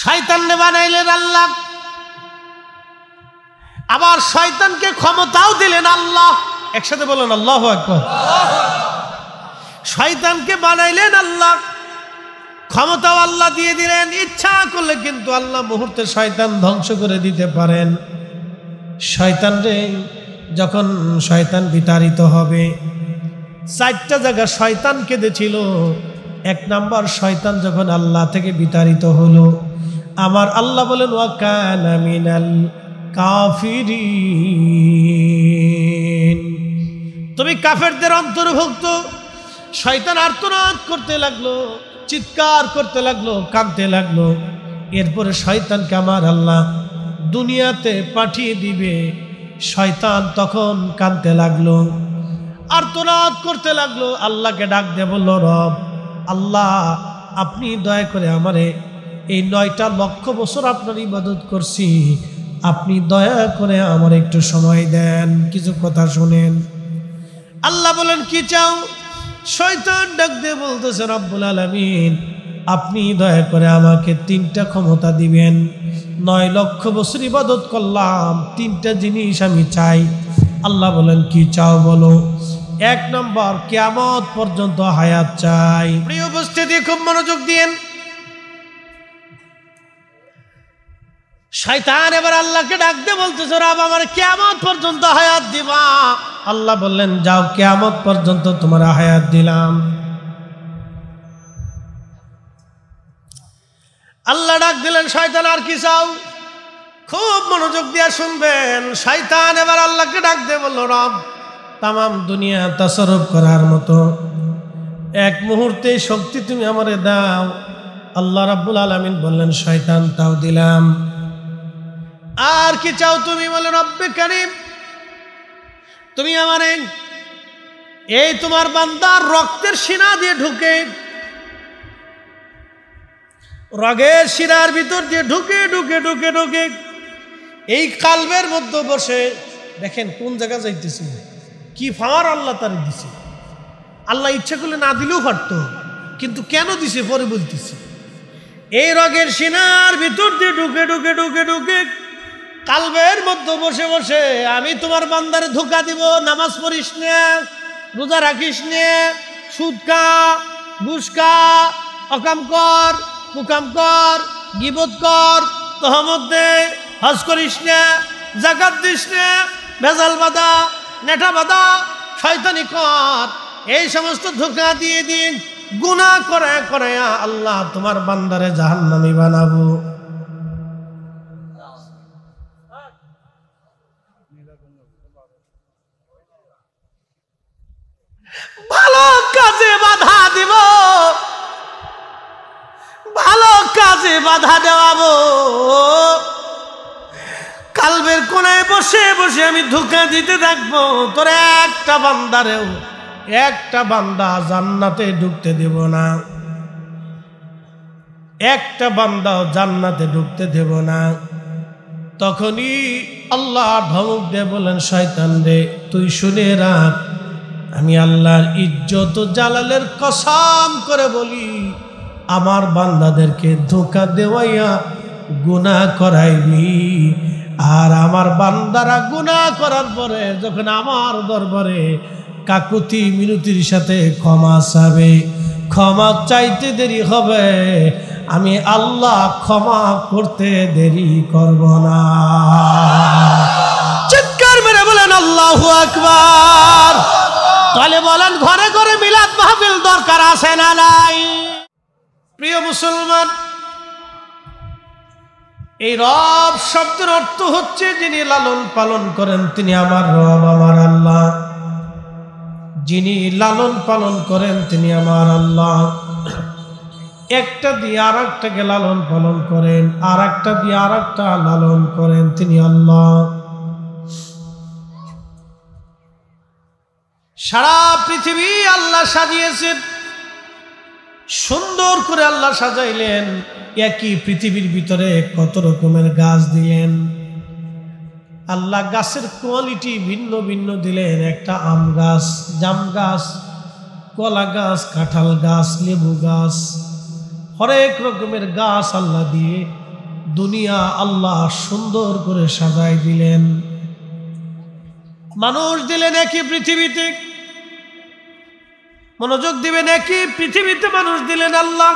শয়তানে বানাইলেন আল্লাহ আবার শয়তানকে ক্ষমতাও দিলেন আল্লাহ একসাথে বলেন আল্লাহ একবার শয়তানকে বানাইলেন আল্লাহ ক্ষমতাও আল্লাহ দিয়ে দিলেন ইচ্ছা করলে কিন্তু আল্লাহ মুহূর্তে শয়তান ধ্বংস করে দিতে পারেন শয়তান রে যখন শয়তান বিতাড়িত হবে চারটা জায়গা শয়তান কেঁদেছিল এক নাম্বার শয়তান যখন আল্লাহ থেকে বিতাড়িত হলো আমার আল্লাহ বলেন ওয়াকান মিনাল কাফিরিন তুমি কাফেরদের অন্তর্ভুক্ত শয়তান আর্তনাদ করতে লাগলো চিৎকার করতে লাগলো কাঁদতে লাগলো এরপরে শয়তানকে আমার আল্লাহ দুনিয়াতে পাঠিয়ে দিবে শয়তান তখন কাঁদতে লাগলো আর্তনাদ করতে লাগলো আল্লাহকে ডাক দিয়ে বলল রব আল্লাহ আপনি দয়া করে আমারে এই নয়টা লক্ষ বছর আপনার ইবাদত করছি আপনি দয়া করে আমার একটু সময় দেন কিছু কথা শোনেন আল্লাহ বলেন কি চাও শৈতান ডাক দিয়ে বলতেছে রব্বুল আলমিন আপনি দয়া করে আমাকে তিনটা ক্ষমতা দিবেন নয় লক্ষ বছর ইবাদত করলাম তিনটা জিনিস আমি চাই আল্লাহ বলেন কি চাও বলো এক নম্বর কেমত পর্যন্ত হায়াত চাই প্রিয় উপস্থিতি খুব মনোযোগ দিয়েন শয়তান এবার আল্লাহকে ডাকতে বলতেছে রাব আমার কেমন পর্যন্ত হায়াত দিবা আল্লাহ বললেন যাও কেমন পর্যন্ত তোমার হায়াত দিলাম আল্লাহ ডাক দিলেন শয়তান আর কি চাও খুব মনোযোগ দিয়ে শুনবেন শয়তান এবার আল্লাহকে ডাক বললো বলল রব তাম দুনিয়া তাসরফ করার মতো এক মুহূর্তে শক্তি তুমি আমারে দাও আল্লাহ রাব্বুল আলমিন বললেন শয়তান তাও দিলাম আর কি চাও তুমি বলে রব্বে কারিম তুমি আমার এই তোমার বান্দার রক্তের সিনা দিয়ে ঢুকে রগের শিরার ভিতর দিয়ে ঢুকে ঢুকে ঢুকে ঢুকে এই কালবের মধ্যে বসে দেখেন কোন জায়গা যাইতেছি কি ফাওয়ার আল্লাহ তার দিছে আল্লাহ ইচ্ছে করলে না দিলেও পারত কিন্তু কেন দিছে পরে বলতেছি এই রগের সিনার ভিতর দিয়ে ঢুকে ঢুকে ঢুকে ঢুকে কালবের মধ্যে বসে বসে আমি তোমার বান্দারে ধোকা দিব নামাজ পড়িস নে রোজা রাখিস নে সুদকা বুসকা অকাম কর কুকাম কর গিবত কর তহমত দে হজ করিস নে জাকাত দিস নে ভেজাল বাদা নেটা বাদা শয়তানি কর এই সমস্ত ধোকা দিয়ে দিন গুণা করে করে আল্লাহ তোমার বান্দারে জাহান্নামি বানাবো ভালো কাজে বাধা দিব ভালো কাজে বাধা দেওয়াবো কালবের কোনায় বসে বসে আমি ধোকা দিতে থাকবো তোর একটা বান্দারেও একটা বান্দা জান্নাতে ঢুকতে দেব না একটা বান্দাও জান্নাতে ঢুকতে দেব না তখনই আল্লাহ ধমক দিয়ে বলেন শয়তান রে তুই শুনে রাখ আমি আল্লাহর ইজ্জত জালালের কসাম করে বলি আমার বান্দাদেরকে ধোকা দেওয়াইয়া গুণা করাইবি আর আমার বান্দারা গুণা করার পরে যখন আমার দরবারে কাকুতি মিনতির সাথে ক্ষমা চাবে ক্ষমা চাইতে দেরি হবে আমি আল্লাহ ক্ষমা করতে দেরি করব না চিৎকার মেরে বলেন আল্লাহ আকবার তাহলে বলেন ঘরে ঘরে মিলাদ মাহফিল দরকার আছে না নাই প্রিয় মুসলমান এই রব শব্দের অর্থ হচ্ছে যিনি লালন পালন করেন তিনি আমার রব আমার আল্লাহ যিনি লালন পালন করেন তিনি আমার আল্লাহ একটা দিয়ে আর একটাকে লালন পালন করেন আর একটা দিয়ে আর একটা লালন করেন তিনি আল্লাহ সারা পৃথিবী আল্লাহ সাজিয়েছেন সুন্দর করে আল্লাহ সাজাইলেন একই পৃথিবীর ভিতরে কত রকমের গাছ দিলেন আল্লাহ গাছের কোয়ালিটি ভিন্ন ভিন্ন দিলেন একটা আম গাছ জাম গাছ কলা গাছ কাঁঠাল গাছ লেবু গাছ হরেক রকমের গাছ আল্লাহ দিয়ে দুনিয়া আল্লাহ সুন্দর করে সাজাই দিলেন মানুষ দিলেন একই পৃথিবীতে মনোযোগ দিবেন একই পৃথিবীতে মানুষ দিলেন আল্লাহ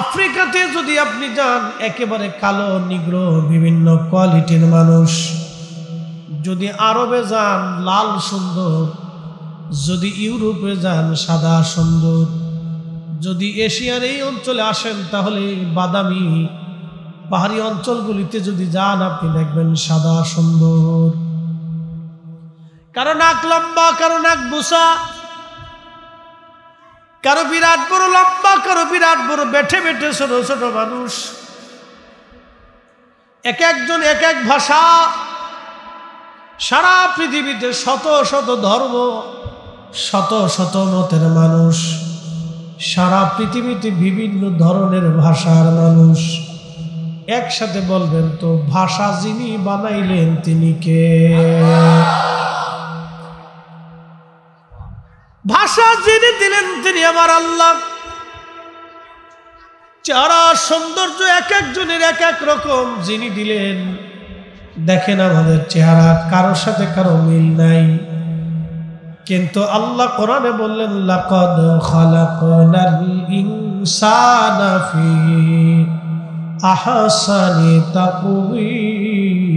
আফ্রিকাতে যদি আপনি যান একেবারে কালো নিগ্র বিভিন্ন কোয়ালিটির মানুষ যদি আরবে যান লাল সুন্দর যদি ইউরোপে যান সাদা সুন্দর যদি এশিয়ার এই অঞ্চলে আসেন তাহলে বাদামি পাহাড়ি অঞ্চলগুলিতে যদি যান আপনি দেখবেন সাদা সুন্দর কারণ এক লম্বা কারণ এক বুসা কারো বিরাট বড় লম্বা কারো বিরাট বড় বেঠে বেঠে ছোট ছোট মানুষ এক একজন এক এক ভাষা সারা পৃথিবীতে শত শত ধর্ম শত শত মতের মানুষ সারা পৃথিবীতে বিভিন্ন ধরনের ভাষার মানুষ একসাথে বলবেন তো ভাষা যিনি বানাইলেন তিনি কে ভাষা যিনি দিলেন তিনি আমার আল্লাহ চারা সৌন্দর্য এক একজনের এক এক রকম যিনি দিলেন দেখেন আমাদের চেহারা কারোর সাথে কারো মিল নাই কিন্তু আল্লাহ কোরআনে বললেন লাকদ খালাকনাল ইনসানা ফি আহসানি তাকওয়িম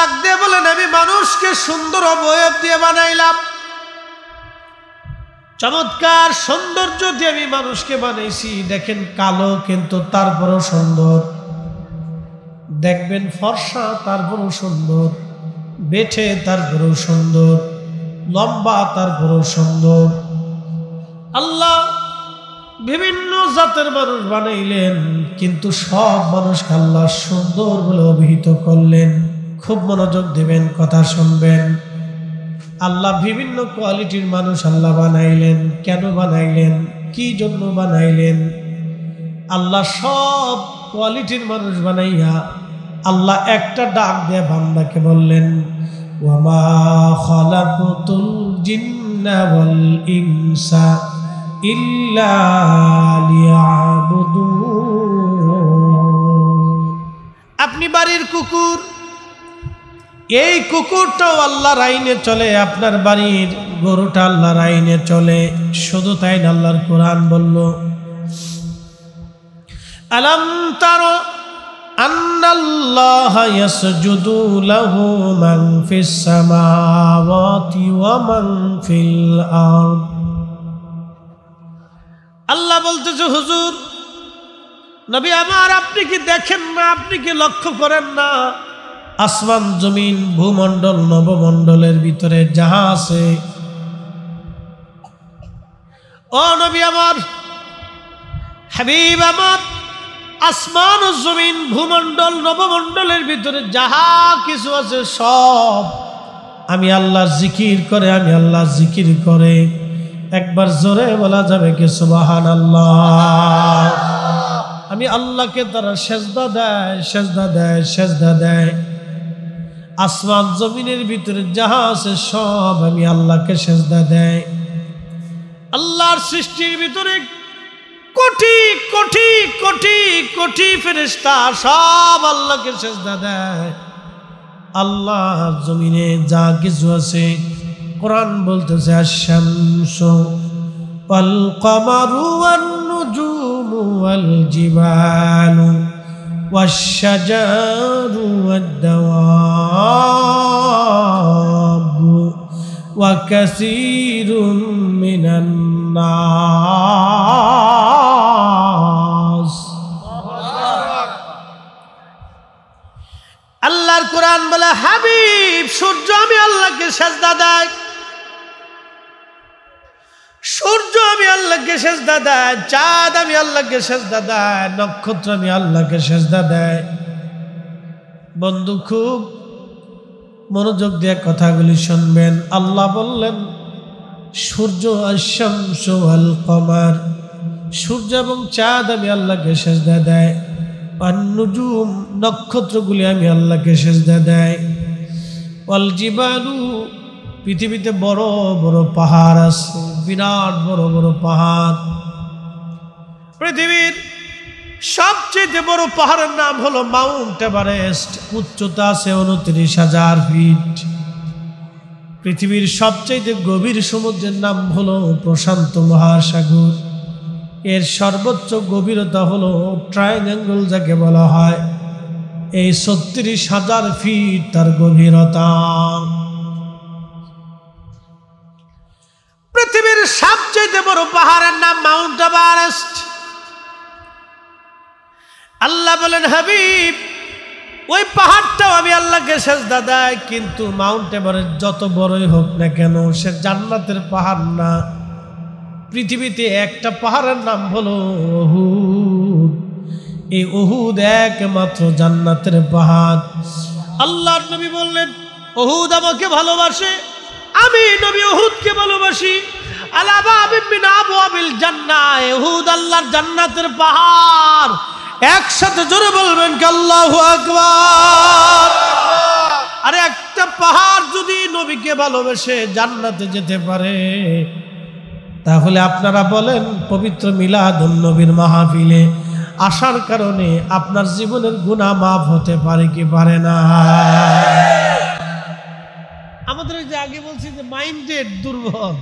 ডাক দিয়ে বলেন আমি মানুষকে সুন্দর অবয়ব দিয়ে বানাইলাম চমৎকার সৌন্দর্য দিয়ে আমি মানুষকে বানাইছি দেখেন কালো কিন্তু তারপরও সুন্দর দেখবেন ফর্সা তারপরও সুন্দর বেঠে তারপরও সুন্দর লম্বা তারপরও সুন্দর আল্লাহ বিভিন্ন জাতের মানুষ বানাইলেন কিন্তু সব মানুষকে আল্লাহ সুন্দর বলে অভিহিত করলেন খুব মনোযোগ দিবেন কথা শুনবেন আল্লাহ বিভিন্ন কোয়ালিটির মানুষ আল্লাহ বানাইলেন কেন বানাইলেন কি জন্য বানাইলেন আল্লাহ সব কোয়ালিটির মানুষ বানাইয়া আল্লাহ একটা ডাক দিয়ে বান্দাকে বললেন ইল্লা আপনি বাড়ির কুকুর এই কুকুরটাও আল্লাহর আইনে চলে আপনার বাড়ির গরুটা আল্লাহর আইনে চলে শুধু তাই আল্লাহর কোরআন বলল আলম তার আন্নাল্লাহ ইয়াসজুদু লাহু আল্লাহ বলতেছে হুজুর নবী আমার আপনি কি দেখেন না আপনি কি লক্ষ্য করেন না আসমান জমিন ভূমণ্ডল নবমণ্ডলের ভিতরে যাহা আছে ও নবী আমার হাবিব আমার আসমান ও জমিন ভূমণ্ডল নবমণ্ডলের ভিতরে যাহা কিছু আছে সব আমি আল্লাহ জিকির করে আমি আল্লাহ জিকির করে একবার জোরে বলা যাবে কি সুবাহান আল্লাহ আমি আল্লাহকে তারা সেজদা দেয় সেজদা দেয় সেজদা দেয় আসমান জমিনের ভিতরে যাহা আছে সব আমি আল্লাহকে সেজদা দেয় আল্লাহর সৃষ্টির ভিতরে কোটি কোটি কোটি কোটি ফেরিস্তা সব আল্লাহকে সেজদা দেয় আল্লাহ জমিনে যা কিছু আছে কোরআন বলতেছে আশামস ওয়াল والشجر والدواب وكثير من الناس আল্লাহর কোরআন বলে হাবিব সূর্য আমি আল্লাহকে সাজদা দেয় আল্লাহকে সেজদা দেয় চাঁদ আমি আল্লাহকে সেজদা দেয় নক্ষত্র আমি আল্লাহকে সেজদা দেয় বন্ধু খুব মনোযোগ দিয়ে কথাগুলি শুনবেন আল্লাহ বললেন সূর্য আশামস সোহাল কমার সূর্য এবং চাঁদ আমি আল্লাহকে সেজদা দেয় পান্নুজুম নক্ষত্রগুলি আমি আল্লাহকে সেজদা দেয় অল পৃথিবীতে বড় বড় পাহাড় আছে বিরাট বড় বড় পাহাড় পৃথিবীর সবচেয়ে বড় পাহাড়ের নাম হলো মাউন্ট এভারেস্ট উচ্চতা আছে উনত্রিশ হাজার ফিট পৃথিবীর সবচেয়ে গভীর সমুদ্রের নাম হলো প্রশান্ত মহাসাগর এর সর্বোচ্চ গভীরতা হলো ট্রায়াঙ্গল যাকে বলা হয় এই ছত্রিশ হাজার ফিট তার গভীরতা পৃথিবীর সবচেয়ে বড় পাহাড়ের নাম মাউন্ট এভারেস্ট আল্লাহ বলেন হাবিব ওই পাহাড়টাও আমি আল্লাহকে শেষ দাদাই কিন্তু মাউন্ট এভারেস্ট যত বড়ই হোক না কেন সে জান্নাতের পাহাড় না পৃথিবীতে একটা পাহাড়ের নাম হলো অহুদ এই অহুদ একমাত্র জান্নাতের পাহাড় আল্লাহ নবী বললেন অহুদ আমাকে ভালোবাসে আমি নবী উহুদকে ভালোবাসি আলাবা বিন আবু আবিল জান্নাহ উহুদ আল্লাহর জান্নাতের পাহাড় একসাথে জোরে বলবেন আল্লাহু আকবার আরে একটা পাহাড় যদি নবীকে ভালোবেসে জান্নাতে যেতে পারে তাহলে আপনারা বলেন পবিত্র মিলাদুল নবীর মাহফিলে আসার কারণে আপনার জীবনের গুণা মাফ হতে পারে কি পারে না আমাদের ওই যে আগে বলছি যে মাইন্ডেড দুর্বল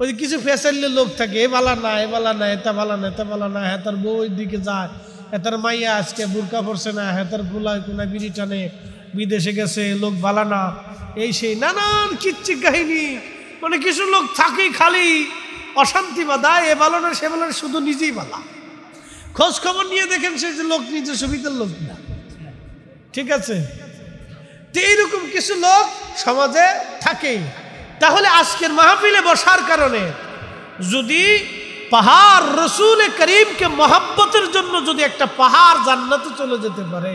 ওই যে কিছু ফেসাইলে লোক থাকে এ বালা না এ বালা না এটা বালা না এটা বালা না হ্যাঁ তার বউ দিকে যায় হ্যাঁ মাইয়া আজকে বুরকা পড়ছে না হ্যাঁ তার ফুলায় কোনা বিড়ি টানে বিদেশে গেছে লোক বালা না এই সেই নানান কিচ্ছিক কাহিনী মানে কিছু লোক থাকেই খালি অশান্তি বাধা এ বালো না সে ভালো শুধু নিজেই বালা খোঁজ খবর নিয়ে দেখেন সে যে লোক নিজে সুবিধার লোক না ঠিক আছে কিছু লোক সমাজে থাকেই তাহলে আজকের মাহফিলে বসার কারণে যদি পাহাড় রসুল করিমকে মহাব্বতের জন্য যদি একটা পাহাড় জান্নাতে চলে যেতে পারে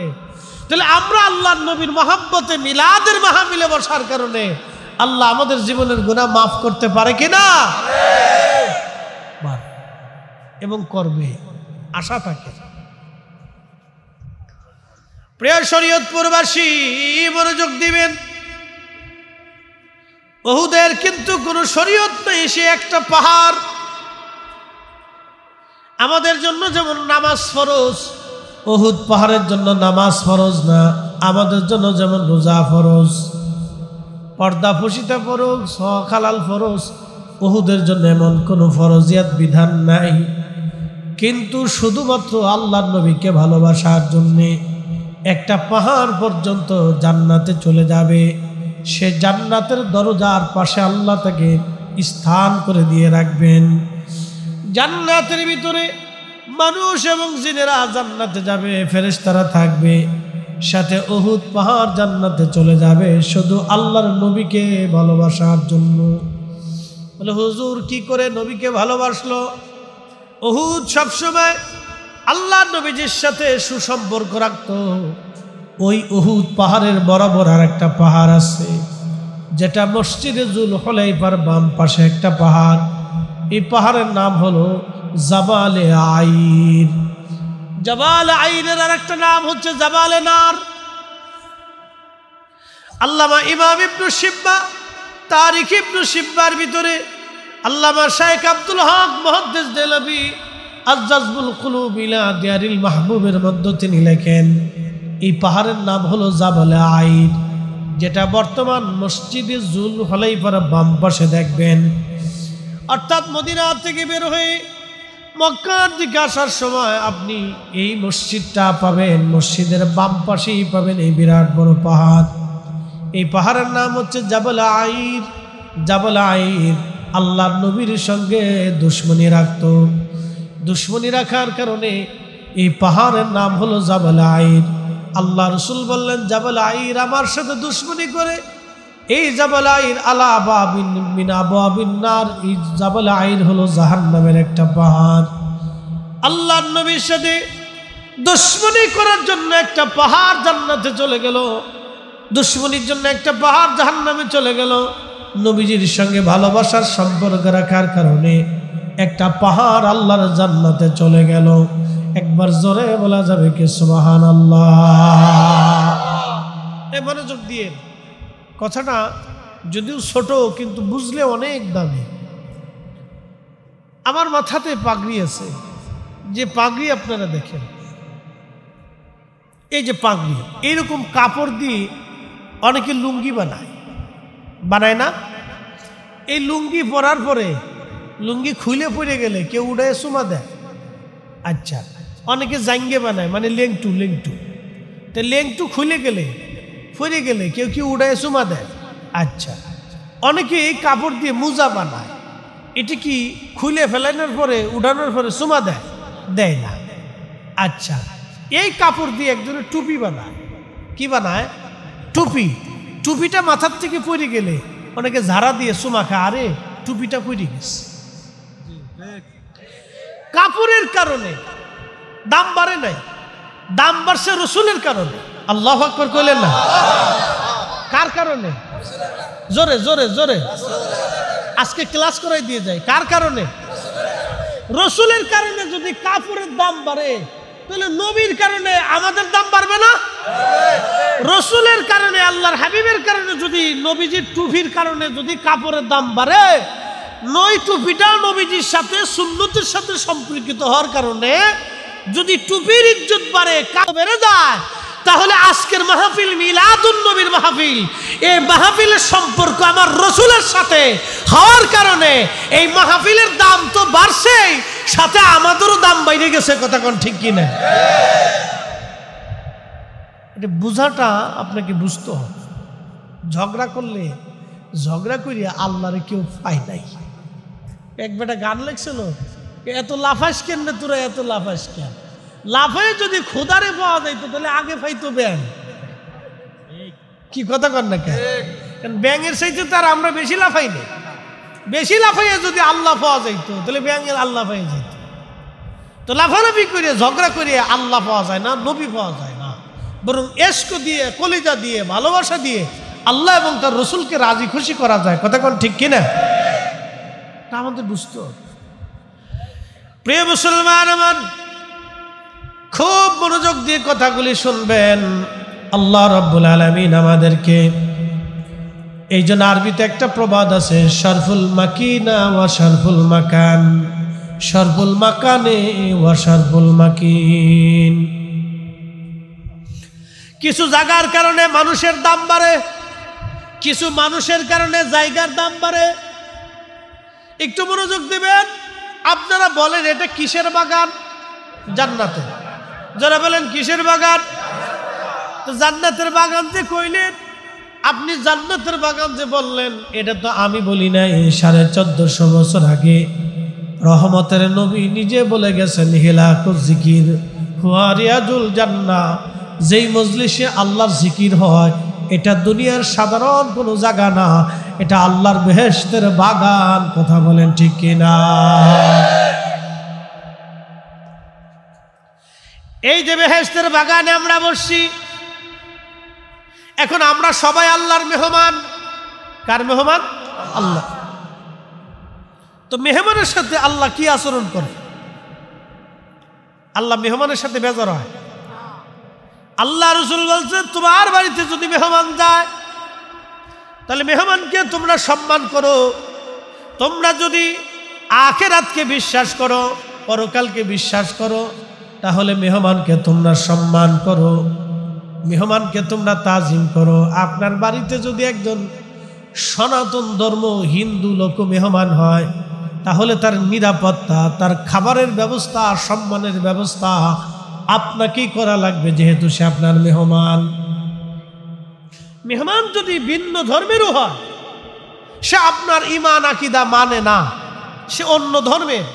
তাহলে আমরা আল্লাহ নবীর মহাব্বতে মিলাদের মাহফিলে বসার কারণে আল্লাহ আমাদের জীবনের গুণা মাফ করতে পারে কিনা এবং করবে আশা থাকে প্রিয় শরীয়তপুরবাসী মনোযোগ দিবেন বহুদের কিন্তু কোনো শরীয়ত নেই সে একটা পাহাড় আমাদের জন্য যেমন নামাজ ফরজ বহুত পাহাড়ের জন্য নামাজ ফরজ না আমাদের জন্য যেমন রোজা ফরজ পর্দা ফুসিতে ফরজ সখালাল ফরজ অহুদের জন্য এমন কোনো ফরজিয়াত বিধান নাই কিন্তু শুধুমাত্র আল্লাহ নবীকে ভালোবাসার জন্যে একটা পাহাড় পর্যন্ত জান্নাতে চলে যাবে সে জান্নাতের দরজার পাশে আল্লাহ তাকে স্থান করে দিয়ে রাখবেন জান্নাতের ভিতরে মানুষ এবং জিনেরা জান্নাতে যাবে ফেরেস্তারা থাকবে সাথে অহুদ পাহাড় জান্নাতে চলে যাবে শুধু আল্লাহর নবীকে ভালোবাসার জন্য বলে হুজুর কি করে নবীকে ভালোবাসলো অহুদ সবসময় আল্লাহ নবীজির সাথে সুসম্পর্ক রাখত ওই উহুদ পাহাড়ের বরাবর আর একটা পাহাড় আছে যেটা মসজিদে জুল এবার বাম পাশে একটা পাহাড় এই পাহাড়ের নাম হলো জাবালে আইন জাবাল আইনের আর একটা নাম হচ্ছে জাবালে নার আল্লামা ইমাম ইবনু শিব্বা তারিখ ইবনু শিব্বার ভিতরে আল্লামা শায়েখ আব্দুল হক মহদ্দেশ দেলবী আজাজবুল কুলু ইলা দিয়ারিল মাহবুবের মধ্যে তিনি লেখেন এই পাহাড়ের নাম হলো জাবলে আইন যেটা বর্তমান মসজিদে জুল হলাইফার বাম পাশে দেখবেন অর্থাৎ মদিনা থেকে বের হয়ে মক্কার দিকে আসার সময় আপনি এই মসজিদটা পাবেন মসজিদের বাম পাশেই পাবেন এই বিরাট বড় পাহাড় এই পাহাড়ের নাম হচ্ছে জাবল আইর জাবল আইর আল্লাহ নবীর সঙ্গে দুশ্মনী রাখত দুশ্মনী রাখার কারণে এই পাহাড়ের নাম হলো জাবাল আইর আল্লাহ রসুল বললেন জাবাল আইর আমার সাথে দুশ্মনী করে এই জাবাল আইর আলা বাবিন মিনা এই জাবাল আইর হলো জাহান নামের একটা পাহাড় আল্লাহ নবীর সাথে দুশ্মনী করার জন্য একটা পাহাড় জান্নাতে চলে গেল দুশ্মনীর জন্য একটা পাহাড় জাহান নামে চলে গেল নবীজির সঙ্গে ভালোবাসার সম্পর্ক রাখার কারণে একটা পাহাড় আল্লাহর জান্নাতে চলে গেল একবার জোরে বলা যাবে কি সুবাহান আল্লাহ এবারে যোগ দিয়ে কথাটা যদিও ছোট কিন্তু বুঝলে অনেক দামি আমার মাথাতে পাগড়ি আছে যে পাগড়ি আপনারা দেখেন এই যে পাগড়ি এইরকম কাপড় দিয়ে অনেকে লুঙ্গি বানায় বানায় না এই লুঙ্গি পরার পরে লুঙ্গি খুলে পড়ে গেলে কেউ উড়ায় সুমা দেয় আচ্ছা অনেকে জাঙ্গে বানায় মানে লেংটু লেংটু তো লেংটু খুলে গেলে ফুরে গেলে কেউ কি উড়ায় সুমা দেয় আচ্ছা অনেকে এই কাপড় দিয়ে মোজা বানায় এটি কি খুলে ফেলানোর পরে উড়ানোর পরে সুমা দেয় দেয় না আচ্ছা এই কাপড় দিয়ে একজনের টুপি বানায় কি বানায় টুপি টুপিটা মাথার থেকে পড়ে গেলে অনেকে ঝাড়া দিয়ে সুমা খায় আরে টুপিটা পড়ে গেছে কাপড়ের কারণে দাম বাড়ে নাই দাম বাড়ছে রসুলের কারণে আল্লাহ আকবর কইলেন না কার কারণে জোরে জোরে জোরে আজকে ক্লাস করাই দিয়ে যায় কার কারণে রসুলের কারণে যদি কাপড়ের দাম বাড়ে তাহলে নবীর কারণে আমাদের দাম বাড়বে না রসুলের কারণে আল্লাহর হাবিবের কারণে যদি নবীজির টুফির কারণে যদি কাপড়ের দাম বাড়ে নয় টুপিটা নবীজির সাথে সুন্নতির সাথে সম্পর্কিত হওয়ার কারণে যদি টুপির ইজ্জত বাড়ে কাল বেড়ে যায় তাহলে আজকের মাহফিল মিলাদুন নবীর মাহফিল এই মাহফিলের সম্পর্ক আমার রসুলের সাথে হওয়ার কারণে এই মাহফিলের দাম তো বাড়ছেই সাথে আমাদেরও দাম বাইরে গেছে কথা কোন ঠিক কিনা এটা বোঝাটা আপনাকে বুঝতে হবে ঝগড়া করলে ঝগড়া করিয়া আল্লাহরে কেউ পায় নাই এক বেটা গান লেখছিল এত লাফাস কেন রে তোরা এত লাফাস কেন লাফায় যদি খোদারে পাওয়া যাইতো তাহলে আগে পাইতো ব্যাং কি কথা কর না কেন ব্যাঙের সাইতে তার আমরা বেশি লাফাই নেই বেশি লাফাইয়ে যদি আল্লাহ পাওয়া যাইতো তাহলে ব্যাঙের আল্লাহ পাই যেত তো লাফালাফি করিয়ে ঝগড়া করিয়ে আল্লাহ পাওয়া যায় না নবী পাওয়া যায় না বরং এস্ক দিয়ে কলিজা দিয়ে ভালোবাসা দিয়ে আল্লাহ এবং তার রসুলকে রাজি খুশি করা যায় কথা কোন ঠিক কিনা তা আমাদের বুঝতে হবে প্রিয় মুসলমান আমার খুব মনোযোগ দিয়ে কথাগুলি শুনবেন আল্লাহ রব্বুল আলমিন আমাদেরকে এই জন্য আরবিতে একটা প্রবাদ আছে শরফুল মাকিনা ওয়া শরফুল মাকান শরফুল মাকানে ওয়া শরফুল মাকিন কিছু জায়গার কারণে মানুষের দাম বাড়ে কিছু মানুষের কারণে জায়গার দাম বাড়ে একটু মনোযোগ দেবেন আপনারা বলেন এটা কিসের বাগান জান্নাতে যারা বলেন কিসের বাগান তো জান্নাতের বাগান যে কইলেন আপনি জান্নাতের বাগান যে বললেন এটা তো আমি বলি না এই সাড়ে চোদ্দশো বছর আগে রহমতের নবী নিজে বলে গেছেন হেলা জিকির হুয়ারিয়াজুল জান্না যেই মজলিসে আল্লাহর জিকির হয় এটা দুনিয়ার সাধারণ কোনো জায়গা না এটা আল্লাহর বেহেস্তের বাগান কথা বলেন ঠিক কিনা এই যে বেহেস্তের বাগানে আমরা বসছি এখন আমরা সবাই আল্লাহর মেহমান কার মেহমান আল্লাহ তো মেহমানের সাথে আল্লাহ কি আচরণ করে আল্লাহ মেহমানের সাথে বেজার হয় আল্লাহ রসুল বলছে তোমার বাড়িতে যদি মেহমান যায় তাহলে মেহমানকে তোমরা সম্মান করো তোমরা যদি আখেরাতকে বিশ্বাস করো পরকালকে বিশ্বাস করো তাহলে মেহমানকে তোমরা সম্মান করো মেহমানকে তোমরা তাজিম করো আপনার বাড়িতে যদি একজন সনাতন ধর্ম হিন্দু লোক মেহমান হয় তাহলে তার নিরাপত্তা তার খাবারের ব্যবস্থা সম্মানের ব্যবস্থা আপনাকেই করা লাগবে যেহেতু সে আপনার মেহমান মেহমান যদি ভিন্ন ধর্মেরও হয় সে আপনার ইমান আকিদা মানে না সে অন্য ধর্মের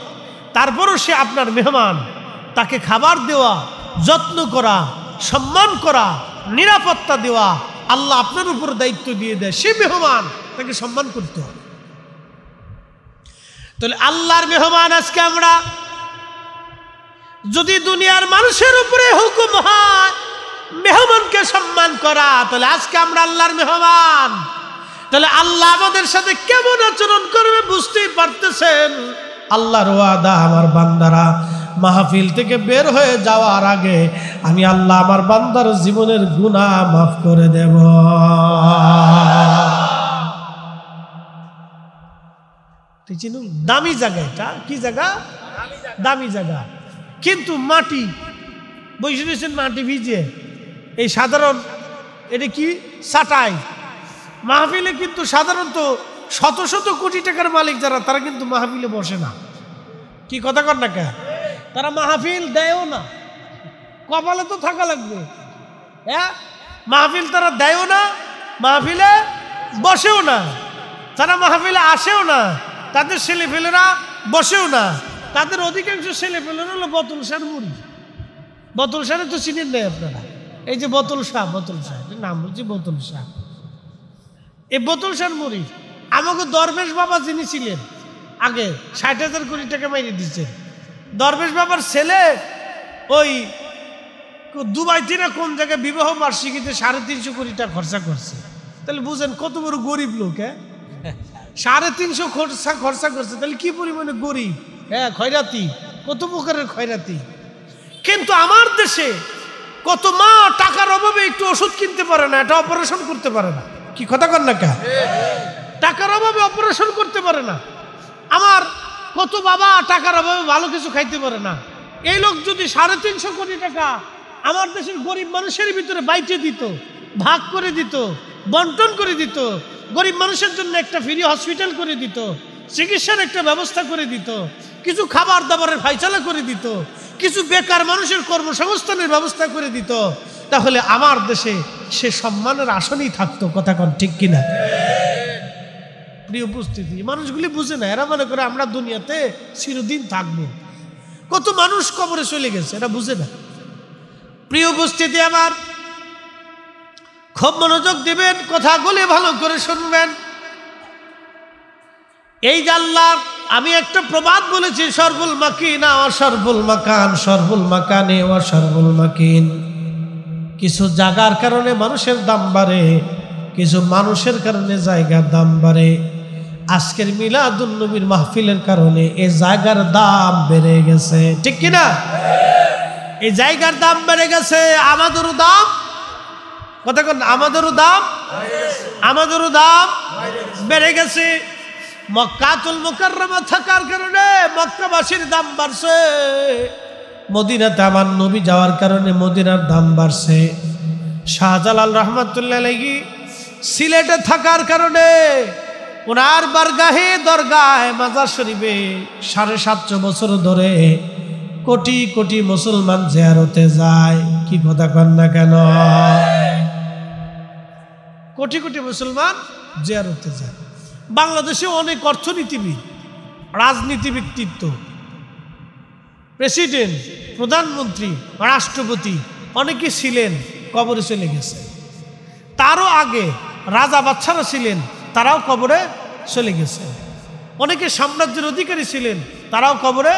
তারপরও সে আপনার মেহমান তাকে খাবার দেওয়া যত্ন করা সম্মান করা নিরাপত্তা দেওয়া আল্লাহ আপনার উপর দায়িত্ব দিয়ে দেয় সে মেহমান তাকে সম্মান করতে হবে তাহলে আল্লাহর মেহমান আজকে আমরা যদি দুনিয়ার মানুষের উপরে হুকুম হয় মেহমানকে সম্মান করা তাহলে আজকে আমরা আল্লাহর মেহমান তাহলে আল্লাহ আমাদের সাথে কেমন আচরণ করবে বুঝতেই পারতেছেন আল্লাহর ওয়াদা আমার বান্দারা মাহফিল থেকে বের হয়ে যাওয়ার আগে আমি আল্লাহ আমার বান্দার জীবনের গুণা মাফ করে দেব দামি জায়গা এটা কি জায়গা দামি জায়গা কিন্তু মাটি বৈশিষ্ট মাটি ভিজে এই সাধারণ এটা কি সাটাই মাহফিলে কিন্তু সাধারণত শত শত কোটি টাকার মালিক যারা তারা কিন্তু মাহফিলে বসে না কি কথা কর না কে তারা মাহফিল দেয়ও না কপালে তো থাকা লাগবে হ্যাঁ মাহফিল তারা দেয়ও না মাহফিলে বসেও না তারা মাহফিলে আসেও না তাদের ছেলেফেলেরা বসেও না তাদের অধিকাংশ ছেলে পেলেন হলো বোতল সার মুরগি বোতল সারে তো চিনেন নাই আপনারা এই যে বতুল শাহ বতুল শাহ নাম বলছি বোতল শাহ এই বোতল সার মুড়ি আমাকে দরবেশ বাবা যিনি ছিলেন আগে ষাট হাজার কোটি টাকা মাইরে দিচ্ছেন দরবেশ বাবার ছেলে ওই দুবাই থেকে কোন জায়গায় বিবাহ বার্ষিকীতে সাড়ে তিনশো কোটি টাকা খরচা করছে তাহলে বুঝেন কত বড় গরিব লোক হ্যাঁ সাড়ে তিনশো খরচা খরচা করছে তাহলে কি পরিমাণে গরিব হ্যাঁ খয়রাতি কত প্রকারের খয়রাতি কিন্তু আমার দেশে কত মা টাকার অভাবে একটু ওষুধ কিনতে পারে না এটা অপারেশন করতে পারে না কি কথা কর না কেন টাকার অভাবে অপারেশন করতে পারে না আমার কত বাবা টাকার অভাবে ভালো কিছু খাইতে পারে না এই লোক যদি সাড়ে তিনশো কোটি টাকা আমার দেশের গরিব মানুষের ভিতরে বাইটে দিত ভাগ করে দিত বন্টন করে দিত গরিব মানুষের জন্য একটা ফ্রি হসপিটাল করে দিত চিকিৎসার একটা ব্যবস্থা করে দিত কিছু খাবার দাবারের ফাইসলা করে দিত কিছু বেকার মানুষের কর্মসংস্থানের ব্যবস্থা করে দিত তাহলে আমার দেশে সে সম্মানের আসনই থাকতো কথা কন ঠিক কিনা প্রিয় উপস্থিতি মানুষগুলি বুঝে না এরা মনে করে আমরা দুনিয়াতে চিরদিন থাকবো কত মানুষ কবরে চলে গেছে এরা বুঝে না প্রিয় উপস্থিতি আমার খুব মনোযোগ দিবেন কথাগুলি ভালো করে শুনবেন এই জানলাম আমি একটা প্রবাদ বলেছি সর্বুল মাকিন অসর্বুল মাকান সর্বুল মাকানে অসর্বুল মাকিন কিছু জাগার কারণে মানুষের দাম বাড়ে কিছু মানুষের কারণে জায়গার দাম বাড়ে আজকের মিলাদুল নবীর মাহফিলের কারণে এই জায়গার দাম বেড়ে গেছে ঠিক কিনা এই জায়গার দাম বেড়ে গেছে আমাদেরও দাম কতক্ষণ আমাদেরও দাম আমাদেরও দাম বেড়ে গেছে মক্কাতুল মোকাররমা থাকার কারণে মক্কাবাসীর দাম বাড়ছে মদিনাতে আমার নবী যাওয়ার কারণে মদিনার দাম বাড়ছে শাহজালাল রহমতুল্লাহ লাগি সিলেটে থাকার কারণে ওনার বারগাহে দরগায় মাজার শরীফে সাড়ে সাতশো বছর ধরে কোটি কোটি মুসলমান জেয়ারতে যায় কি কথা কন না কেন কোটি কোটি মুসলমান জেয়ারতে যায় বাংলাদেশে অনেক অর্থনীতিবিদ ব্যক্তিত্ব প্রেসিডেন্ট প্রধানমন্ত্রী রাষ্ট্রপতি অনেকে ছিলেন কবরে চলে গেছে তারও আগে রাজা বাচ্চারা ছিলেন তারাও কবরে চলে গেছে অনেকে সাম্রাজ্যের অধিকারী ছিলেন তারাও কবরে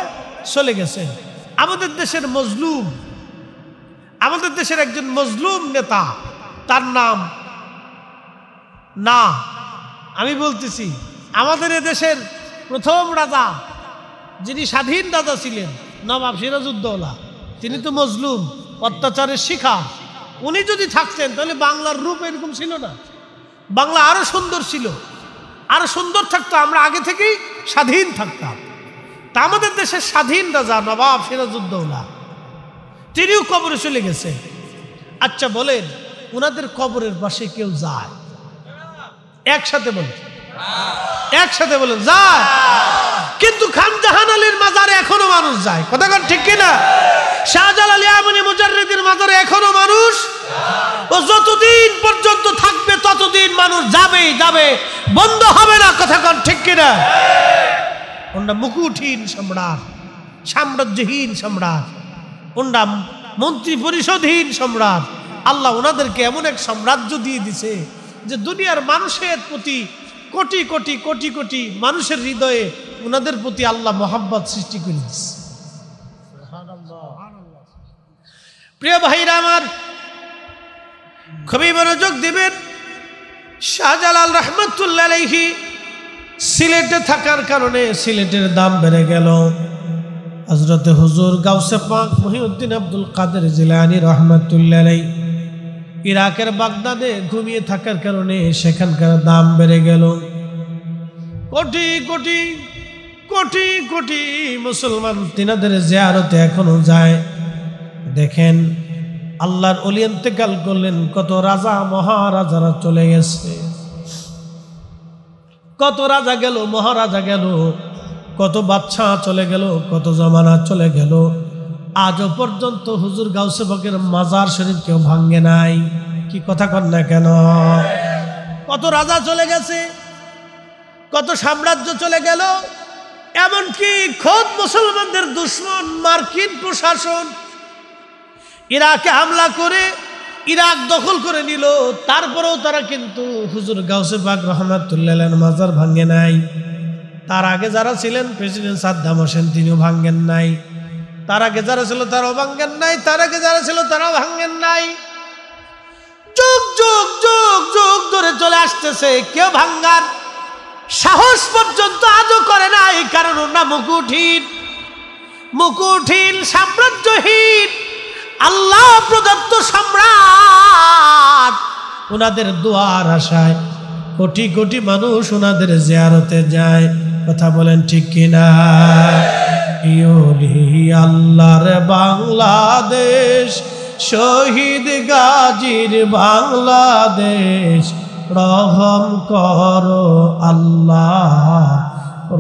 চলে গেছে আমাদের দেশের মজলুম আমাদের দেশের একজন মজলুম নেতা তার নাম না আমি বলতেছি আমাদের এদেশের প্রথম রাজা যিনি স্বাধীন রাজা ছিলেন নবাব সিরাজউদ্দৌলা তিনি তো মজলুম অত্যাচারের শিখা উনি যদি থাকতেন তাহলে বাংলার রূপ এরকম ছিল না বাংলা আরও সুন্দর ছিল আরও সুন্দর থাকতো আমরা আগে থেকেই স্বাধীন থাকতাম তা আমাদের দেশের স্বাধীন রাজা নবাব সিরাজউদ্দৌলা তিনিও কবরে চলে গেছে আচ্ছা বলেন ওনাদের কবরের পাশে কেউ যায় একসাথে বলুন একসাথে বলুন যায় কিন্তু খামজাহান আলীর মাজারে এখনো মানুষ যায় কথা কন ঠিক কিনা শাহজাল আলী আমনি মুজারিদির মাজারে এখনো মানুষ ও যতদিন পর্যন্ত থাকবে ততদিন মানুষ যাবেই যাবে বন্ধ হবে না কথা কন ঠিক কিনা ওনরা মুকুটহীন সম্রাট সাম্রাজ্যহীন সম্রাট ওনরা মন্ত্রী পরিষদহীন সম্রাট আল্লাহ ওনাদেরকে এমন এক সাম্রাজ্য দিয়ে দিছে যে দুনিয়ার মানুষের প্রতি কোটি কোটি কোটি কোটি মানুষের হৃদয়ে ওনাদের প্রতি আল্লাহ মোহাম্মদ সৃষ্টি করে দিচ্ছে প্রিয় ভাইরা আমার খুবই মনোযোগ দিবেন শাহজালাল রহমতুল্লাহ সিলেটে থাকার কারণে সিলেটের দাম বেড়ে গেল হজরতে হুজুর গাউসে পাক মহিউদ্দিন আব্দুল কাদের জিলানি রহমতুল্লাহ ইরাকের বাগদাদে ঘুমিয়ে থাকার কারণে সেখানকার দাম বেড়ে গেল কোটি কোটি কোটি কোটি মুসলমান তিনাদের জেয়ারতে এখনো যায় দেখেন আল্লাহর অলিয়ন্তেকাল করলেন কত রাজা মহারাজারা চলে গেছে কত রাজা গেল মহারাজা গেল কত বাচ্চা চলে গেল কত জমানা চলে গেল আজও পর্যন্ত হুজুর গাউসেবকের মাজার শরীফ কেউ ভাঙ্গে নাই কি কথা কর না কেন কত রাজা চলে গেছে কত সাম্রাজ্য চলে গেল এমনকি খোদ মুসলমানদের দুশ্মন মার্কিন প্রশাসন ইরাকে হামলা করে ইরাক দখল করে নিল তারপরেও তারা কিন্তু হুজুর গাউসে পাক রহমাতুল্লাহ মাজার ভাঙ্গে নাই তার আগে যারা ছিলেন প্রেসিডেন্ট সাদ্দাম হোসেন তিনিও ভাঙ্গেন নাই তার আগে যারা ছিল তারাও ভাঙ্গেন নাই তার আগে যারা ছিল তারাও ভাঙ্গেন নাই যুগ যুগ যুগ যুগ ধরে চলে আসতেছে কেউ ভাঙ্গার সাহস পর্যন্ত আজও করে নাই কারণ না মুকুঠিন মুকুঠিন সাম্রাজ্যহীন আল্লাহ প্রদত্ত সম্রাট ওনাদের দোয়ার আশায় কোটি কোটি মানুষ ওনাদের জেয়ারতে যায় কথা বলেন ঠিক কিনা ইয়োলি আল্লাহর বাংলাদেশ শহীদ গাজীর বাংলাদেশ রহম করো আল্লাহ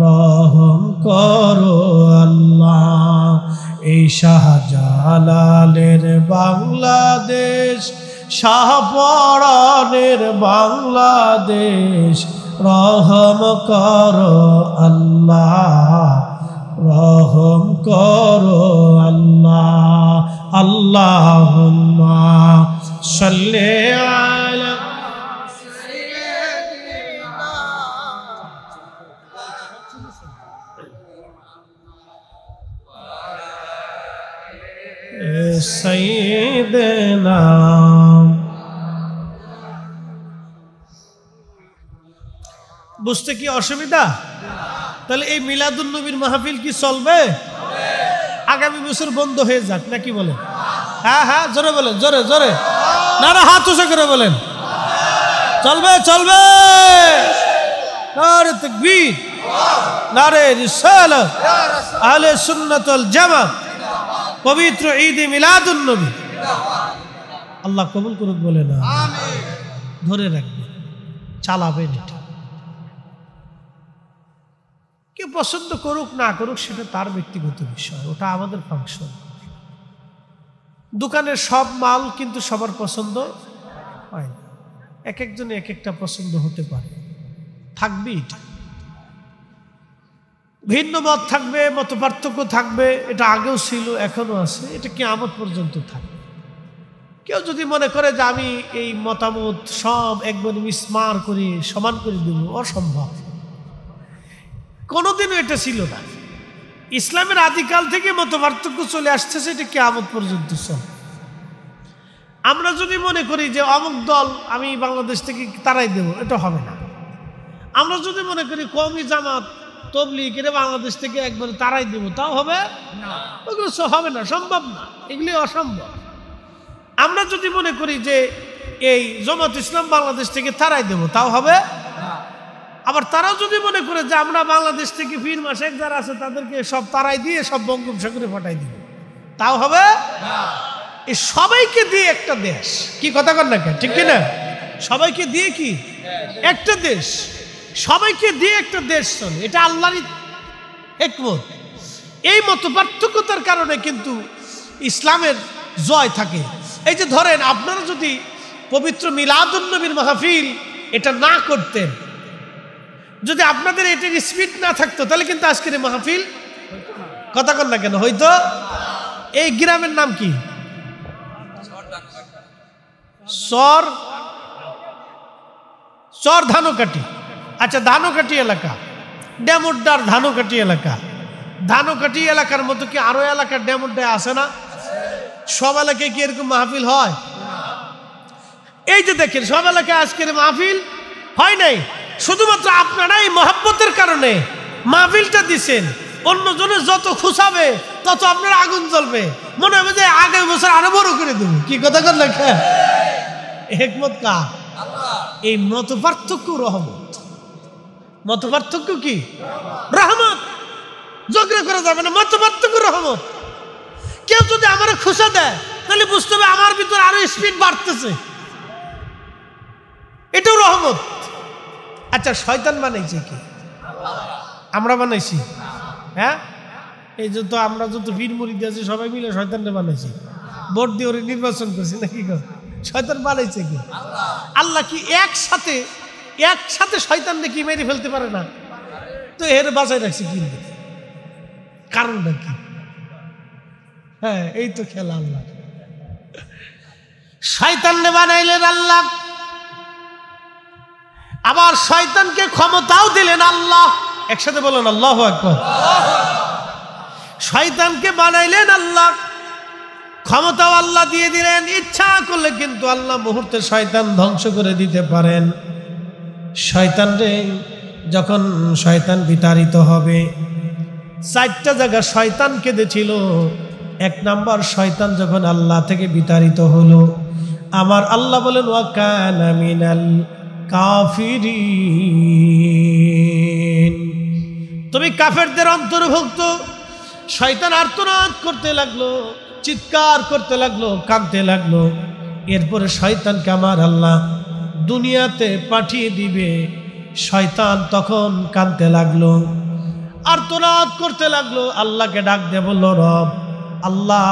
রহম করো আল্লাহ এই শাহজালালের বাংলাদেশ শাহপরানের বাংলাদেশ রহম করো আল্লাহ رحم کرو اللہ اللہم صلی علی سیدنا বুঝতে কি অসুবিধা তাহলে এই মিলাদুল নবীর মাহফিল কি চলবে আগামী বছর বন্ধ হয়ে যাক নাকি বলেন হ্যাঁ হ্যাঁ জোরে বলেন জোরে জোরে না না হাত উঁচু করে বলেন চলবে চলবে নারে তকবীর নারে রিসালাত আহলে সুন্নাত ওয়াল জামাত পবিত্র ঈদ মিলাদুন নবী আল্লাহ কবুল করুক বলে না ধরে রাখবে চালাবেন এটা কেউ পছন্দ করুক না করুক সেটা তার ব্যক্তিগত বিষয় ওটা আমাদের ফাংশন দোকানের সব মাল কিন্তু সবার পছন্দ হয় না এক একজনে এক একটা পছন্দ হতে পারে থাকবে এটা ভিন্ন মত থাকবে মত পার্থক্য থাকবে এটা আগেও ছিল এখনও আছে এটা কি আমত পর্যন্ত থাকবে কেউ যদি মনে করে যে আমি এই মতামত সব একবার মিসমার করে সমান করে দেব অসম্ভব কোনোদিনও এটা ছিল না ইসলামের আদিকাল থেকে মত পার্থক্য চলে আসছে সেটা কেয়ামত পর্যন্ত সব আমরা যদি মনে করি যে অমুক দল আমি বাংলাদেশ থেকে তারাই দেব এটা হবে না আমরা যদি মনে করি কমই জামাত তবলিগ এটা বাংলাদেশ থেকে একবারে তারাই দেব তাও হবে ওগুলো হবে না সম্ভব না এগুলি অসম্ভব আমরা যদি মনে করি যে এই জমাত ইসলাম বাংলাদেশ থেকে তারাই দেব তাও হবে আবার তারাও যদি মনে করে যে আমরা বাংলাদেশ থেকে ফির মাস এক যারা আছে তাদেরকে সব তারাই দিয়ে সব বঙ্গোপসাগরে ফাটাই দিব তাও হবে এই সবাইকে দিয়ে একটা দেশ কি কথা কর না ঠিক কিনা সবাইকে দিয়ে কি একটা দেশ সবাইকে দিয়ে একটা দেশ চলে এটা আল্লাহরই একমত এই মতো পার্থক্যতার কারণে কিন্তু ইসলামের জয় থাকে এই যে ধরেন আপনারা যদি পবিত্র নবীর মাহফিল এটা না করতেন যদি আপনাদের এটির স্পিড না থাকতো তাহলে কিন্তু আজকের মাহফিল কথা কর না কেন হয়তো এই গ্রামের নাম কি সর চর ধানোকাটি আচ্ছা ধানোকাটি এলাকা ড্যামুড্ডার ধানোকাটি এলাকা ধানোকাটি এলাকার মতো কি আরো এলাকার ড্যামুড্ডায় আসে না সব এলাকায় কি এরকম মাহফিল হয় এই যে দেখেন সব এলাকায় আজকের মাহফিল হয় নাই শুধুমাত্র আপনারাই মহাব্বতের কারণে মাহফিলটা দিচ্ছেন অন্যজনে যত খুশাবে তত আপনার আগুন জ্বলবে মনে হবে যে আগামী বছর আরো বড় করে দেবো কি কথা করলেন একমত কা এই মত পার্থক্য রহমত মত পার্থক্য কি রহমত যজ্ঞ করা যাবে না মত পার্থক্য রহমত কেউ যদি আমার খুশা দেয় তাহলে বুঝতে হবে আমার ভিতরে আরো স্পিড বাড়তেছে এটাও রহমত আচ্ছা শয়তান বানাইছে কি আমরা বানাইছি হ্যাঁ এই যত আমরা যত বীর মুড়ি দিয়েছি সবাই মিলে শয়তানটা বানাইছি ভোট দিয়ে ওরে নির্বাচন করছি নাকি শয়তান বানাইছে কি আল্লাহ কি একসাথে একসাথে শয়তান কি মেরে ফেলতে পারে না তো এর বাজায় রাখছি কি কারণটা কি হ্যাঁ এই তো খেলা আল্লাহ শয়তান বানাইলেন আল্লাহ আবার শয়তানকে ক্ষমতাও দিলেন আল্লাহ একসাথে বলেন আল্লাহ একবার শয়তানকে বানাইলেন আল্লাহ ক্ষমতাও আল্লাহ দিয়ে দিলেন ইচ্ছা করলে কিন্তু আল্লাহ মুহূর্তে শয়তান ধ্বংস করে দিতে পারেন শয়তান রে যখন শয়তান বিতাড়িত হবে চারটা জায়গা শয়তান কেঁদেছিল এক নাম্বার শয়তান যখন আল্লাহ থেকে বিতাড়িত হলো আমার আল্লাহ বলেন ওয়াকান আমিনাল কাফিরিন তুমি কাফেরদের অন্তর্ভুক্ত শয়তান আর্তনাদ করতে লাগলো চিৎকার করতে লাগলো কাঁদতে লাগলো এরপরে শয়তানকে আমার আল্লাহ দুনিয়াতে পাঠিয়ে দিবে শয়তান তখন কাঁদতে লাগলো আর্তনাদ করতে লাগলো আল্লাহকে ডাক দে বললো রব আল্লাহ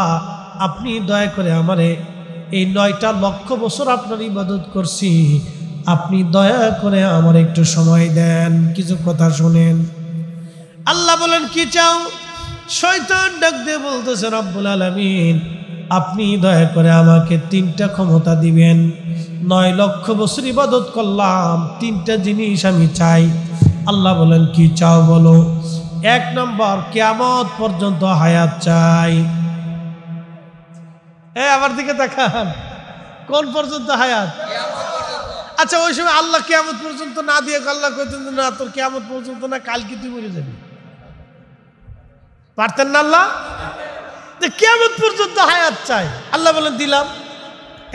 আপনি দয়া করে আমারে এই নয়টা লক্ষ বছর আপনার ইবাদত করছি আপনি দয়া করে আমার একটু সময় দেন কিছু কথা শোনেন আল্লাহ বলেন কি চাও শৈতান ডাক দিয়ে বলতেছে রব্বুল আলমিন আপনি দয়া করে আমাকে তিনটা ক্ষমতা দিবেন নয় লক্ষ বছর ইবাদত করলাম তিনটা জিনিস আমি চাই আল্লাহ বলেন কি চাও বলো এক নম্বর কেমত পর্যন্ত হায়াত চাই এ আমার দিকে দেখান কোন পর্যন্ত হায়াত আচ্ছা ওই সময় আল্লাহ কেমন পর্যন্ত না দিয়ে আল্লাহ কইতেন না তোর কেমন পর্যন্ত না কালকে তুই মরে যাবি পারতেন না আল্লাহ যে কেমন পর্যন্ত হায়াত চাই আল্লাহ বলেন দিলাম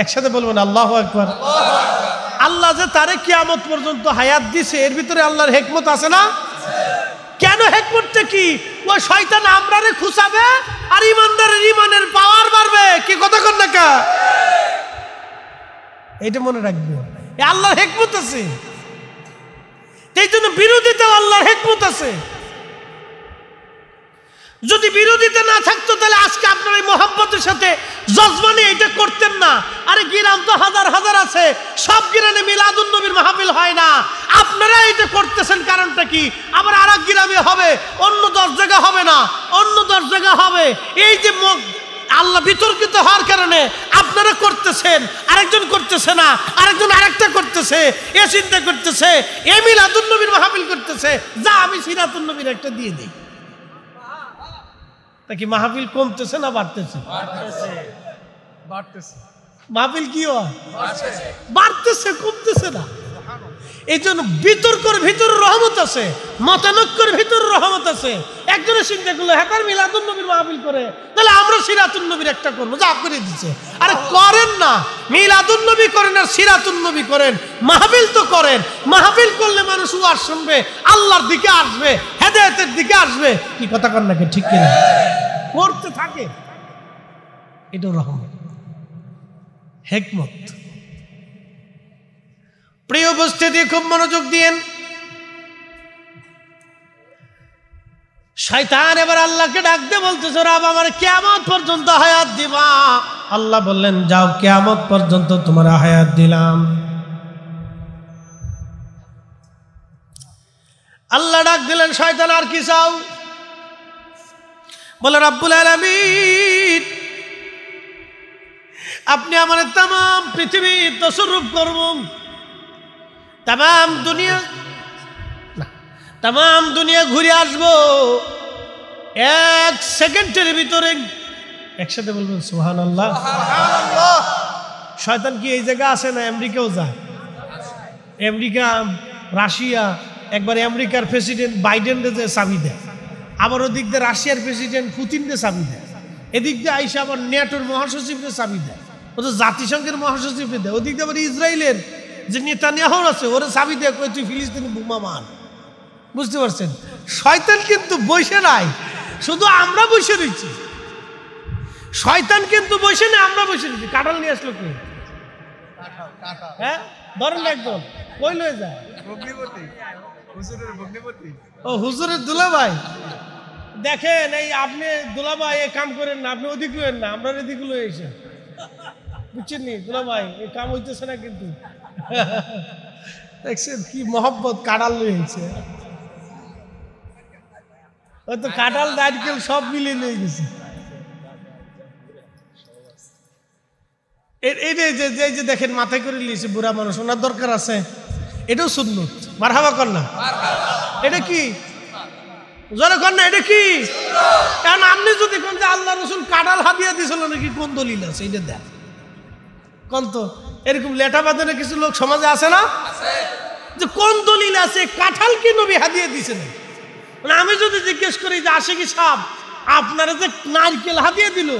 একসাথে বলবো না আল্লাহ একবার আল্লাহ যে তারে কিয়ামত পর্যন্ত হায়াত দিছে এর ভিতরে আল্লাহর হেকমত আছে না কেন হেকমতটা কি ওই শয়তান আমরারে খুসাবে আর ইমানদারের ইমানের পাওয়ার বাড়বে কি কথা কর না কা এটা মনে রাখবে আল্লাহর হেকমত আছে এই জন্য বিরোধিতাও আল্লাহর হেকমত আছে যদি বিরোধিতা না থাকতো তাহলে আজকে আপনার এই মহাব্বতের সাথে জজমানি এটা করতেন না আরে গিরাম তো হাজার হাজার আছে সব গিরানে মিলাদুল নবীর মাহফিল হয় না আপনারা এটা করতেছেন কারণটা কি আবার আর এক গিরামে হবে অন্য দশ জায়গা হবে না অন্য দশ জায়গা হবে এই যে আল্লাহ বিতর্কিত হওয়ার কারণে আপনারা করতেছেন আরেকজন করতেছে না আরেকজন আরেকটা করতেছে এ চিন্তা করতেছে এ নবীর মাহফিল করতেছে যা আমি নবীর একটা দিয়ে দিই তাকে মাহফিল কমতেছে না বাড়তেছে বাড়তেছে মাহফিল কি বাড়তেছে কমতেছে না এই জন্য বিতর্কর ভিতর রহমত আছে মতানক্যর ভিতর রহমত আছে একজনের চিন্তা করলো হ্যাঁ মিলাদুল নবীর মাহফিল করে তাহলে আমরা সিরাতুল নবীর একটা করবো যা করে দিচ্ছে আরে করেন না মিলাদুল নবী করেন আর সিরাতুল নবী করেন মাহফিল তো করেন মাহফিল করলে মানুষ উয়ার শুনবে আল্লাহর দিকে আসবে হেদায়তের দিকে আসবে কি কথা কর নাকি ঠিক কিনা করতে থাকে এটা রহমত হেকমত প্রিয় উপস্থিতি খুব মনোযোগ দিয়েন শয়তান এবার আল্লাহকে ডাকতে বলতেছে রাব আমার কেমন পর্যন্ত হায়াত দিবা আল্লাহ বললেন যাও কেমন পর্যন্ত তোমার হায়াত দিলাম আল্লাহ ডাক দিলেন শয়তান আর কি চাও বলে রাব্বুল আলমিন আপনি আমার তাম পৃথিবী তসরূপ করব তাম দুনিয়া না তাম দুনিয়া ঘুরে আসবো এক সেকেন্ডের ভিতরে একসাথে বলবেন সোহান আল্লাহ শয়তান কি এই জায়গা আছে না আমেরিকাও যায় আমেরিকা রাশিয়া একবার আমেরিকার প্রেসিডেন্ট বাইডেন যে চাবি দেয় আবার ওদিক দিয়ে রাশিয়ার প্রেসিডেন্ট দে চাবি দেয় এদিক দিয়ে আইসা আবার মহাসচিব দে চাবি দেয় ও তো জাতিসংঘের মহাসচিব দেয় ওদিক দিয়ে আবার ইসরায়েলের যে নেতানিয়াহুর আছে ওরে চাবি দিয়ে কই তুই ফিলিস্তিনি বোমা মান বুঝতে পারছেন শয়তান কিন্তু বসে নাই শুধু আমরা বসে রয়েছি শয়তান কিন্তু বসে না আমরা বসে রয়েছি কাঁঠাল নিয়ে আসলো কি হ্যাঁ ধরেন একদম কই লয়ে যায় ও হুজুরের দুলা ভাই দেখেন এই আপনি দুলাভাই এ কাম করেন না আপনি ওদিকে না আমরা এদিকে লয়ে এসে বুঝছেন নি দুলাভাই এই কাম হইতেছে না কিন্তু দেখছেন কি মহব্বত কাঁড়াল রয়েছে তো কাঁঠাল নারকেল সব মিলিয়ে নিয়ে গেছে এই যে যে দেখেন মাথায় করে নিয়েছে বুড়া মানুষ ওনার দরকার আছে এটাও সুন্নত মার হাবা কর না এটা কি জনে কর না এটা কি কারণ আপনি যদি কোন যে আল্লাহ রসুল কাঁঠাল হাবিয়া দিয়েছিল নাকি কোন দলিল আছে এটা দেখ কন্ত এরকম লেটা পাথরের কিছু লোক সমাজে আছে না যে কোন দলিল আছে কাঁঠাল কি নবী হাতিয়ে দিয়েছেন মানে আমি যদি জিজ্ঞেস করি যে আসে কি সাপ আপনারা যে নারকেল হাতিয়ে দিল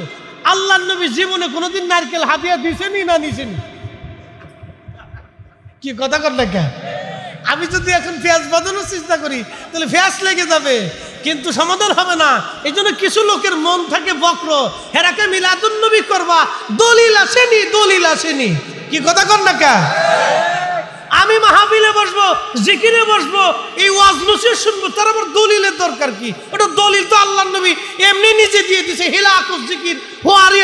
আল্লাহ নবী জীবনে কোনোদিন নারকেল হাতিয়ে দিছেনি না নিছেন কি কথা কর আমি যদি এখন পেঁয়াজ বাঁধানোর চেষ্টা করি তাহলে ফেঁস লেগে যাবে কিন্তু সমাধান হবে না এই জন্য কিছু লোকের মন থাকে বক্র হেরাকে মিলাদুন্নবী করবা দলিল আসেনি দলিল আসেনি কি কথা কর না কা আমি মাহাবিলে বসবো জিকিরে বসবো এই ওয়াজ নসির শুনবো তার আবার দলিলের দরকার কি ওটা দলিল তো আল্লাহ নবী এমনি নিজে দিয়ে দিছে হিলাকুস জিকির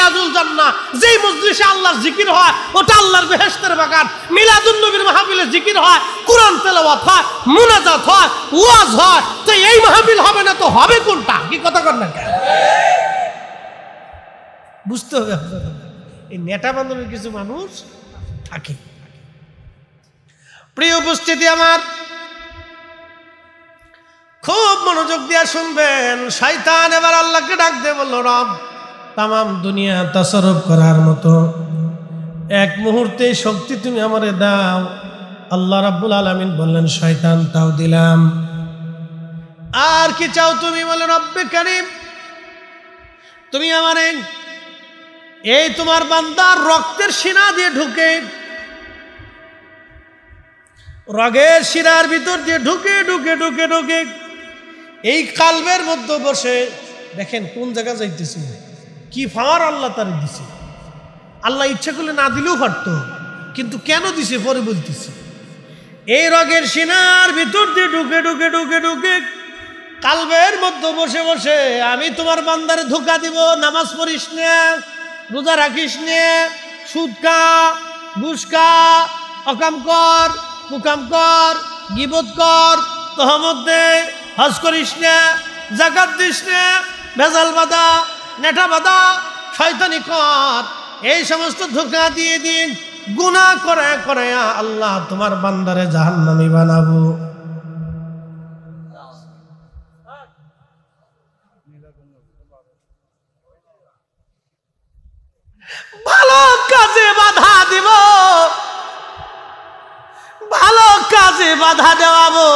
আজুল জান্না যেই মজলিসে আল্লাহর জিকির হয় ওটা আল্লাহর বাগান নবীর জিকির হয় কোরআন তেলাওয়াত হয় মুনাজাত হয় ওয়াজ হয় তো এই মাহাবিল হবে না তো হবে কোনটা কি কথা কর না বুঝতে হবে এই নেটা বান্ধবের কিছু মানুষ থাকে প্রিয় উপস্থিতি আমার খুব মনোযোগ দিয়ে শুনবেন শয়তান এবার আল্লাহকে ডাক দিয়ে বলল রব তাম দুনিয়া তাসরফ করার মতো এক মুহূর্তে শক্তি তুমি আমারে দাও আল্লাহ রাব্বুল আলমিন বললেন শয়তান তাও দিলাম আর কি চাও তুমি বলে রব্বে কারিম তুমি আমারে এই তোমার বান্দার রক্তের সিনা দিয়ে ঢুকে রগের শিরার ভিতর দিয়ে ঢুকে ঢুকে ঢুকে ঢুকে এই কালবের মধ্যে বসে দেখেন কোন জায়গা যাইতেছি কি ফাওয়ার আল্লাহ তার দিছে আল্লাহ ইচ্ছা করলে না দিলেও পারত কিন্তু কেন দিছে পরে বলতেছি এই রগের সিনার ভিতর দিয়ে ঢুকে ঢুকে ঢুকে ঢুকে কালবের মধ্যে বসে বসে আমি তোমার বান্দারে ধোকা দিব নামাজ পড়িস নে রোজা রাখিস নে সুদকা বুসকা অকাম কর পুকাম কর গিবত কর তহমত দে হজ করিস না জাকাত দিস না ভেজাল বাদা নেটা বাদা শয়তানি কর এই সমস্ত ধোকা দিয়ে দিন গুণা করে করে আল্লাহ তোমার বান্দারে জাহান্নামি বানাবো ভালো কাজে বাধা দিব ভালো কাজে বাধা দেওয়াবো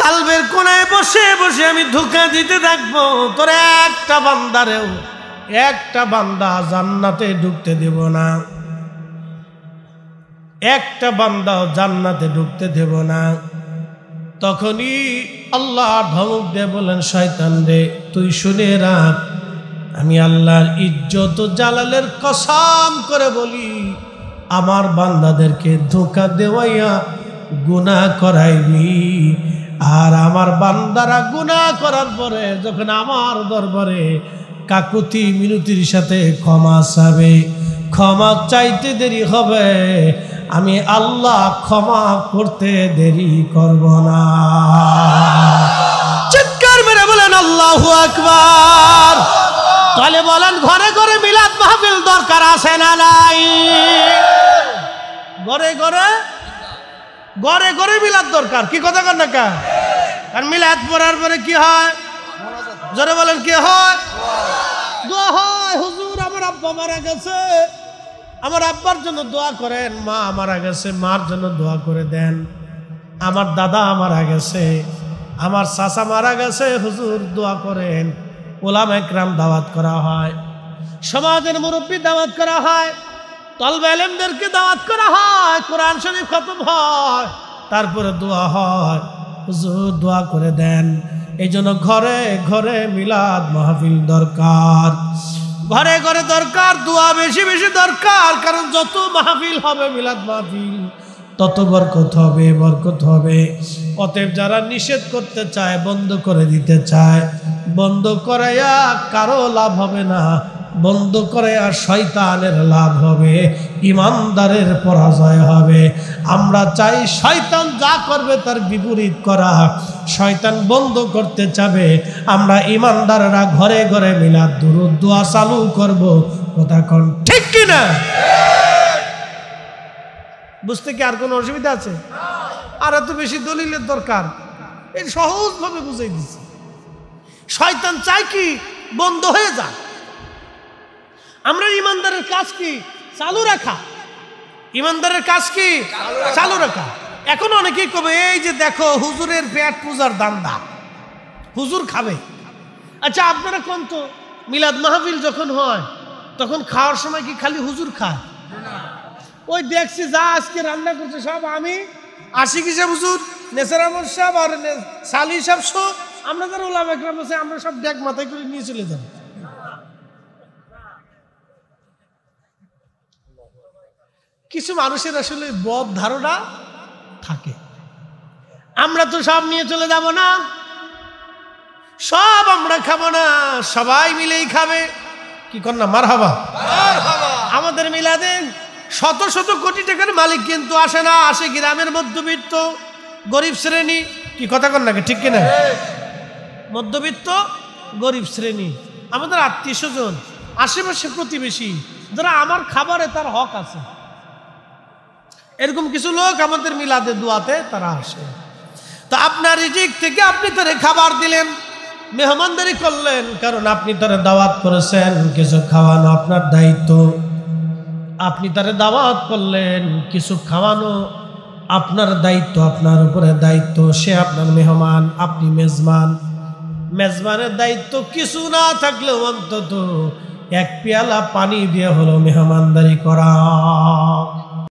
কালবের কোনায় বসে বসে আমি ধুকা দিতে থাকবো তোর একটা বান্দারেও একটা বান্দা জান্নাতে ঢুকতে দেব না একটা বান্দাও জান্নাতে ঢুকতে দেব না তখনই আল্লাহ ধমক দে বলেন শয়তান রে তুই শুনে রাখ আমি আল্লাহর ইজ্জত জালালের কসম করে বলি আমার বান্দাদেরকে ধোকা দেওয়াইয়া গুণা করাইবি আর আমার বান্দারা গুণা করার পরে যখন আমার দরবারে কাকুতি মিনতির সাথে ক্ষমা চাবে ক্ষমা চাইতে দেরি হবে আমি আল্লাহ ক্ষমা করতে দেরি করব না চিৎকার মেরে বলেন আল্লাহ আকবার তাহলে বলেন ঘরে ঘরে মিলাদ মাহফিল দরকার আছে না নাই ঘরে ঘরে ঘরে ঘরে মিলাদ দরকার কি কথা কর না কার মিলাদ পড়ার পরে কি হয় জোরে বলেন কি হয় দোয়া হয় হুজুর আমার আব্বা মারা গেছে আমার আব্বার জন্য দোয়া করেন মা মারা গেছে মার জন্য দোয়া করে দেন আমার দাদা মারা গেছে আমার চাষা মারা গেছে হুজুর দোয়া করেন ওলাম একরাম দাওয়াত করা হয় সমাজের মুরব্বী দাওয়াত করা হয় তলবেলেমদেরকে দাওয়াত করা হয় কোরআন শরীফ খতম হয় তারপরে দোয়া হয় হুজুর দোয়া করে দেন এই জন্য ঘরে ঘরে মিলাদ মাহফিল দরকার ঘরে ঘরে দরকার দোয়া বেশি বেশি দরকার কারণ যত মাহফিল হবে মিলাদ মাহফিল তত বরকত হবে বরকত হবে অতএব যারা নিষেধ করতে চায় বন্ধ করে দিতে চায় বন্ধ করাইয়া কারো লাভ হবে না বন্ধ করে আর শয়তানের লাভ হবে ইমানদারের পরাজয় হবে আমরা চাই শয়তান যা করবে তার বিপরীত করা শয়তান বন্ধ করতে চাবে আমরা ইমানদাররা ঘরে ঘরে মিলাদ দুরুদ দোয়া চালু করব কথা ঠিক কিনা বুঝতে কি আর কোনো অসুবিধা আছে আর এত বেশি দলিলের দরকার এই সহজভাবে বুঝাই দিচ্ছে শয়তান চাই কি বন্ধ হয়ে যা আমরা ইমানদারের কাজ কি চালু রাখা ইমানদারের কাজ কি চালু রাখা এখন অনেকেই কবে এই যে দেখো হুজুরের পেট পূজার দান্দা হুজুর খাবে আচ্ছা আপনারা কোন তো মিলাদ মাহফিল যখন হয় তখন খাওয়ার সময় কি খালি হুজুর খায় ওই দেখছি যা আজকে রান্না করছে সব আমি আশিক হিসাব হুজুর নেসার আহমদ সাহেব আর সালি সাহেব সব আমরা যারা ওলাম একরাম আছে আমরা সব ব্যাগ মাথায় করে নিয়ে চলে যাব কিছু মানুষের আসলে বদ ধারণা থাকে আমরা তো সব নিয়ে চলে যাব না সব আমরা খাবো না সবাই মিলেই খাবে কি কন্যা মার হাবা আমাদের মিলাদে শত শত কোটি টাকার মালিক কিন্তু আসে না আসে গ্রামের মধ্যবিত্ত গরিব শ্রেণী কি কথা কর নাকি ঠিক কিনা মধ্যবিত্ত গরিব শ্রেণী আমাদের আত্মীয় স্বজন আশেপাশে প্রতিবেশী যারা আমার খাবারে তার হক আছে এরকম কিছু লোক আমাদের মিলাদে দোয়াতে তারা আসে তো আপনার রিজিক থেকে আপনি তারে খাবার দিলেন মেহমানদারি করলেন কারণ আপনি তারা দাওয়াত করেছেন কিছু খাওয়ানো আপনার দায়িত্ব আপনি তারে দাওয়াত করলেন কিছু খাওয়ানো আপনার দায়িত্ব আপনার উপরে দায়িত্ব সে আপনার মেহমান আপনি মেজমান মেজমানের দায়িত্ব কিছু না থাকলেও অন্তত এক পেয়ালা পানি দিয়ে হলো মেহমানদারি করা